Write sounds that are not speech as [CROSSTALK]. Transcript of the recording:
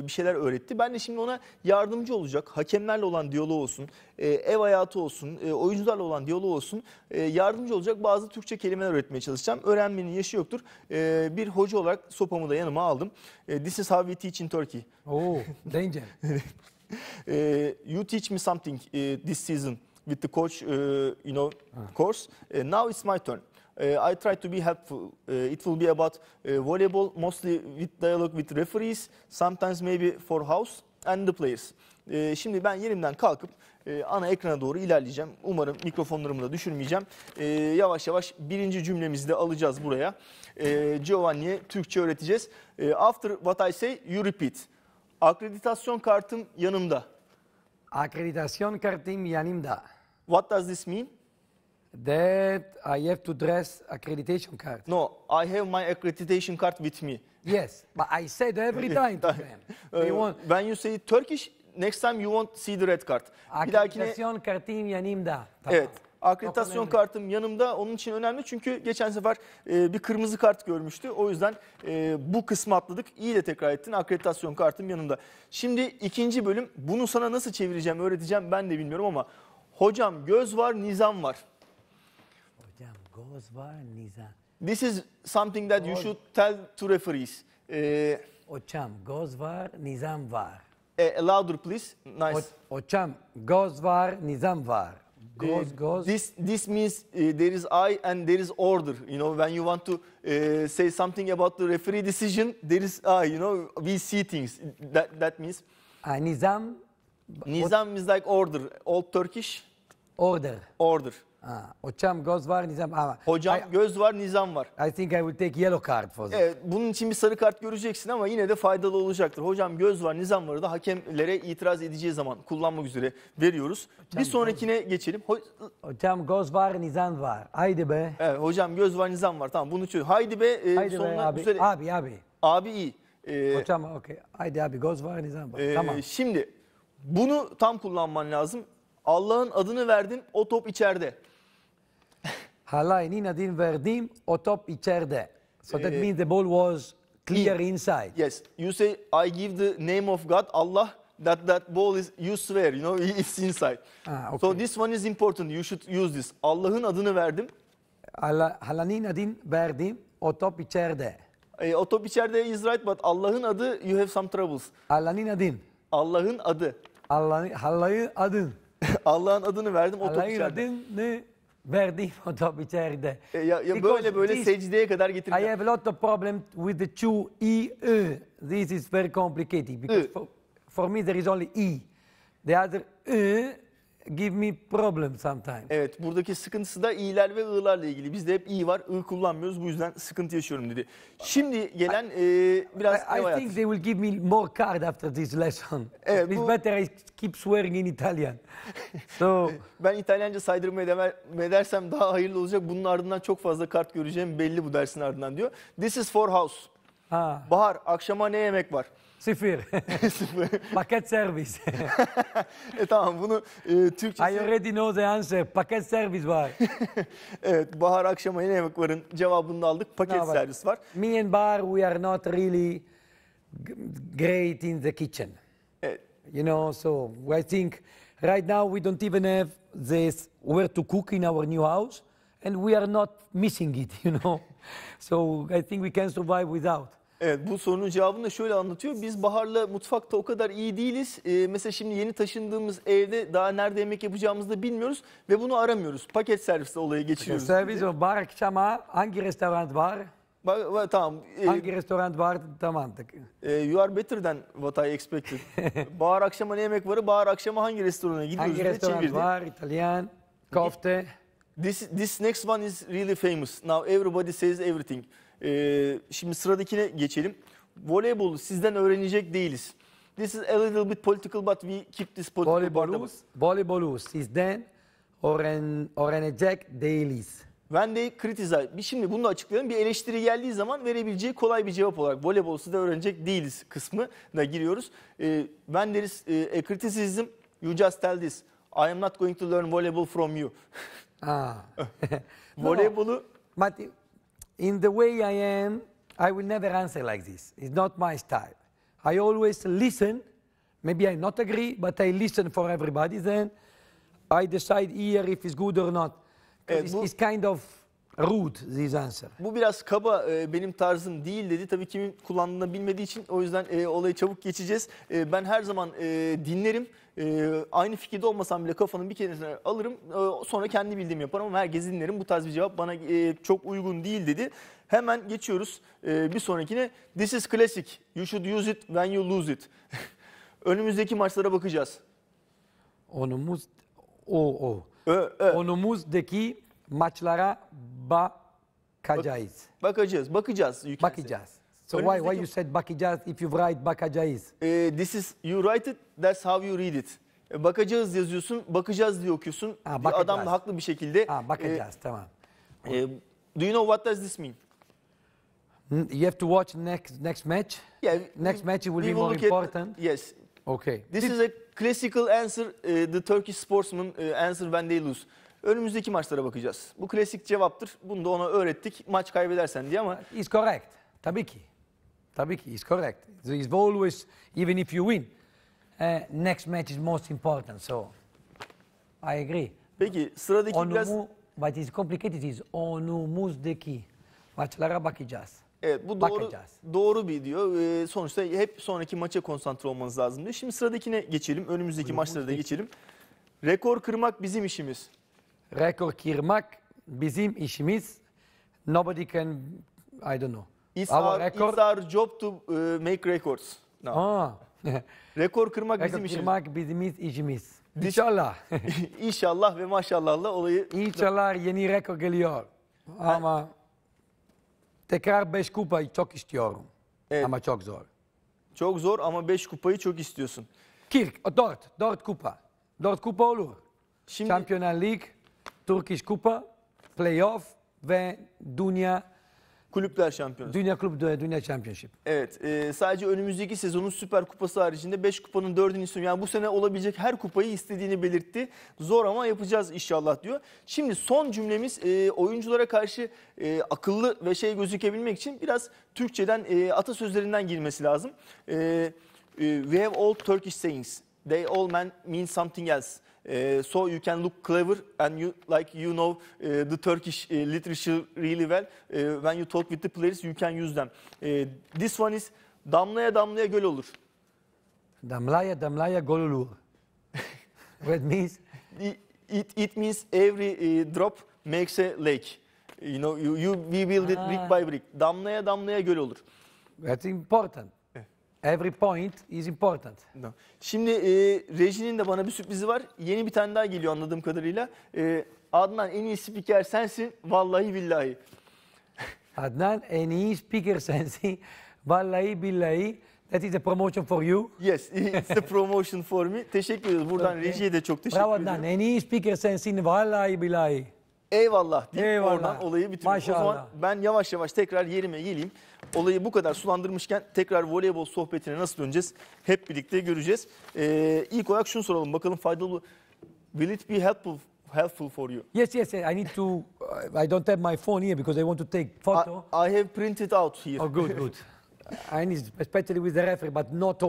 E, bir şeyler öğretti. Ben de şimdi ona yardımcı olacak. Hakemlerle olan diyaloğu olsun, e, ev hayatı olsun, e, oyuncularla olan diyaloğu olsun yardımcı olacak bazı Türkçe kelimeler öğretmeye çalışacağım. Öğrenmenin yaşı yoktur. Bir hoca olarak sopamı da yanıma aldım. This is how we teach in Turkey. Oh, danger. [LAUGHS] you teach me something this season with the coach, you know, course. Now it's my turn. Uh, I try to be helpful. Uh, it will be about uh, volleyball, mostly with dialogue with referees, sometimes maybe for house and the players. Şimdi ben yerimden kalkıp ana ekrana doğru ilerleyeceğim. Umarım mikrofonlarımı da düşürmeyeceğim. Yavaş yavaş birinci cümlemizi de alacağız buraya. Giovanni'ye Türkçe öğreteceğiz. After what I say, you repeat. Akreditasyon kartım yanımda. Akreditasyon kartım yanımda. What does this mean? that I have to dress accreditation card. No, I have my accreditation card with me. Yes, but I said every [LAUGHS] time to them. [LAUGHS] Uh, They want When you say Turkish, next time you won't see the red card. Bir akreditasyon kartım yanımda. Tamam. evet. Akreditasyon kartım yanımda. Onun için önemli çünkü geçen sefer e, bir kırmızı kart görmüştü. O yüzden e, bu kısmı atladık. İyi de tekrar ettin. Akreditasyon kartım yanımda. Şimdi ikinci bölüm. Bunu sana nasıl çevireceğim, öğreteceğim ben de bilmiyorum ama hocam göz var, nizam var. This is something that you should tell to referees. Ee, Hocam goz var nizam var. Eh, louder please. Nice. Hocam goz var nizam var. Goz eh, goz. This this means uh, there is I and there is order. You know, when you want to uh, say something about the referee decision, there is I. You know, we see things. That that means Ha, ah, nizam Nizam is like order. Old Turkish order. order hocam ah, göz var, nizam ama. Ah, hocam I, göz var, nizam var. I think I will take yellow card for that. Evet, bunun için bir sarı kart göreceksin ama yine de faydalı olacaktır. Hocam göz var, nizam varı da hakemlere itiraz edeceği zaman kullanmak üzere veriyoruz. Hocam, bir sonrakine göz... geçelim. Ho hocam göz var, nizam var. Haydi be. Evet, hocam göz var, nizam var. Tamam bunu çöz. Haydi be. E, Haydi sonuna be abi. Üzere... Abi abi. Abi iyi. Ee, hocam okey. Haydi abi göz var, nizam var. E, tamam. Şimdi bunu tam kullanman lazım. Allah'ın adını verdin o top içeride. Hala inina e din verdim top içeride. So that eh, means the ball was clear inside. Yes, you say I give the name of God, Allah. That that ball is you swear, you know, [LAUGHS] it's inside. Ah, okay. So this one is important. You should use this. Allah'ın adını verdim. Hala, hala inina din verdim otop içeride. E, o top içeride eh, is right but Allah'ın adı you have some troubles. Allah'ın inina Allah'ın adı. Allah'ın- Hala'yı adın. [LAUGHS] Allah'ın adını verdim o top Hala'yı Allah'ın adın ne? verdiğim [LAUGHS] o top içeride. E, ya, ya böyle böyle this, secdeye kadar getirdim. I have a lot of problem with the two e, e. This is very complicated because e. for, for me there is only e. The other e give me problem sometimes. Evet buradaki sıkıntısı da i'ler ve i'larla ilgili. Bizde hep iyi var, i kullanmıyoruz. Bu yüzden sıkıntı yaşıyorum dedi. Şimdi gelen e, biraz I, I think they will give me more card after this lesson. Evet, It's better I keep swearing in Italian. so [LAUGHS] ben İtalyanca saydırmaya devam edersem daha hayırlı olacak. Bunun ardından çok fazla kart göreceğim belli bu dersin ardından diyor. This is for house. Ha. Bahar akşama ne yemek var? Sıfır. Sıfır. [LAUGHS] [LAUGHS] paket servis. [LAUGHS] e, tamam bunu e, Türkçesi... I already know the answer. Paket servis var. evet Bahar akşama yine yemek varın cevabını da aldık. Paket no, servis var. Me and Bahar we are not really great in the kitchen. Evet. You know so I think right now we don't even have this where to cook in our new house and we are not missing it you know. so I think we can survive without. Evet bu sorunun cevabını da şöyle anlatıyor. Biz Bahar'la mutfakta o kadar iyi değiliz. Ee, mesela şimdi yeni taşındığımız evde daha nerede yemek yapacağımızı da bilmiyoruz ve bunu aramıyoruz. Paket servisle olayı geçiriyoruz. Servis o bar akşama hangi restoran var? Bak, bak, tamam. Ee, Hangi restoran var tamam. e, you are better than what I expected. [LAUGHS] Bahar akşama ne yemek varı? Bahar akşama hangi restorana gidiyoruz? Hangi restoran var? İtalyan, Kofte. This, this next one is really famous. Now everybody says everything. Ee, şimdi sıradakine geçelim. Voleybolu sizden öğrenecek değiliz. This is a little bit political but we keep this political Voleybolu, us. voleybolu sizden öğren, öğrenecek değiliz. When they criticize. Bir şimdi bunu açıklayalım. Bir eleştiri geldiği zaman verebileceği kolay bir cevap olarak voleybol sizden öğrenecek değiliz kısmına giriyoruz. Ee, when there is e, a criticism you just tell this. I am not going to learn volleyball from you. Ah. [LAUGHS] [LAUGHS] Voleybolu But in the way I am, I will never answer like this. It's not my style. I always listen. Maybe I not agree, but I listen for everybody. Then I decide here if it's good or not. Eh, it's, it's kind of Rud Zizenser. Bu biraz kaba e, benim tarzım değil dedi. Tabii kimin kullandığını bilmediği için o yüzden e, olayı çabuk geçeceğiz. E, ben her zaman e, dinlerim. E, aynı fikirde olmasam bile kafanın bir keresine alırım. E, sonra kendi bildiğimi yaparım ama herkes dinlerim. Bu tarz bir cevap bana e, çok uygun değil dedi. Hemen geçiyoruz e, bir sonrakine. This is classic. You should use it when you lose it. [LAUGHS] Önümüzdeki maçlara bakacağız. Onumuz o o. Ö, ö. Onumuzdaki maçlara bakacağız. Bakacağız, bakacağız. You bakacağız. So why why you said bakacağız if you write bakacağız? E, this is you write it, that's how you read it. E, bakacağız yazıyorsun, bakacağız diye okuyorsun. Ha, bakacağız. Adam da haklı bir şekilde. Ha, e, bakacağız, e, tamam. E, do you know what does this mean? Hmm, you have to watch next next match. Yeah, next match will be more important. At, yes. Okay. This Did, is a classical answer uh, the Turkish sportsman uh, answer when they lose. Önümüzdeki maçlara bakacağız. Bu klasik cevaptır. Bunu da ona öğrettik. Maç kaybedersen diye ama. It's correct. Tabii ki. Tabii ki. It's correct. It's always, even if you win, uh, next match is most important. So, I agree. Peki sıradaki Onu biraz... But it's complicated. It's onumuzdaki maçlara bakacağız. Evet bu doğru, bakacağız. doğru bir diyor. Ee, sonuçta hep sonraki maça konsantre olmanız lazım diyor. Şimdi sıradakine geçelim. Önümüzdeki Onumuzdaki. maçlara da geçelim. Rekor kırmak bizim işimiz rekor kırmak bizim işimiz. Nobody can, I don't know. It's our, record... it's our job to uh, make records. No. Ha. [LAUGHS] rekor kırmak bizim işimiz. kırmak bizim işimiz. İnşallah. [LAUGHS] İnşallah ve maşallahla olayı... İnşallah yeni rekor geliyor. Ama tekrar 5 kupayı çok istiyorum. Evet. Ama çok zor. Çok zor ama 5 kupayı çok istiyorsun. Kirk, 4. 4 kupa. 4 kupa olur. Şimdi... Şampiyonlar Lig, Turkish Kupa, playoff ve Dünya Kulüpler Şampiyonası. Dünya Kulüp Dünya Championship. Evet. E, sadece önümüzdeki sezonun Süper Kupası haricinde 5 kupanın 4'ünü istiyor. Yani bu sene olabilecek her kupayı istediğini belirtti. Zor ama yapacağız inşallah diyor. Şimdi son cümlemiz e, oyunculara karşı e, akıllı ve şey gözükebilmek için biraz Türkçeden e, atasözlerinden girmesi lazım. E, e, we have all Turkish sayings. They all mean something else. Ee, so you can look clever and you like you know uh, the Turkish uh, literature really well. Uh, when you talk with the players, you can use them. Uh, this one is damlaya damlaya göl olur. Damlaya damlaya göl olur. [LAUGHS] What means? It, it, it means every uh, drop makes a lake. You know, you, you we build it brick ah. by brick. Damlaya damlaya göl olur. That's important. Every point is important. Şimdi e, rejinin de bana bir sürprizi var. Yeni bir tane daha geliyor anladığım kadarıyla. E, Adnan en iyi spiker sensin vallahi billahi. Adnan en iyi spiker sensin vallahi billahi. That is a promotion for you. Yes, [LAUGHS] it's a promotion for me. Teşekkür ederim. Buradan okay. rejiye de çok teşekkür Bravo, ederim. Bravo Adnan. En iyi speaker sensin. Vallahi billahi eyvallah deyip oradan olayı bitirmiş. Maşallah. O zaman ben yavaş yavaş tekrar yerime geleyim. Olayı bu kadar sulandırmışken tekrar voleybol sohbetine nasıl döneceğiz? Hep birlikte göreceğiz. Ee, ilk olarak şunu soralım bakalım faydalı. Will it be helpful helpful for you. Yes, yes. I need to. I don't have my phone here because I want to take photo. I, I have printed out here. Oh, good, good. [LAUGHS] I need, especially with the referee, but not all.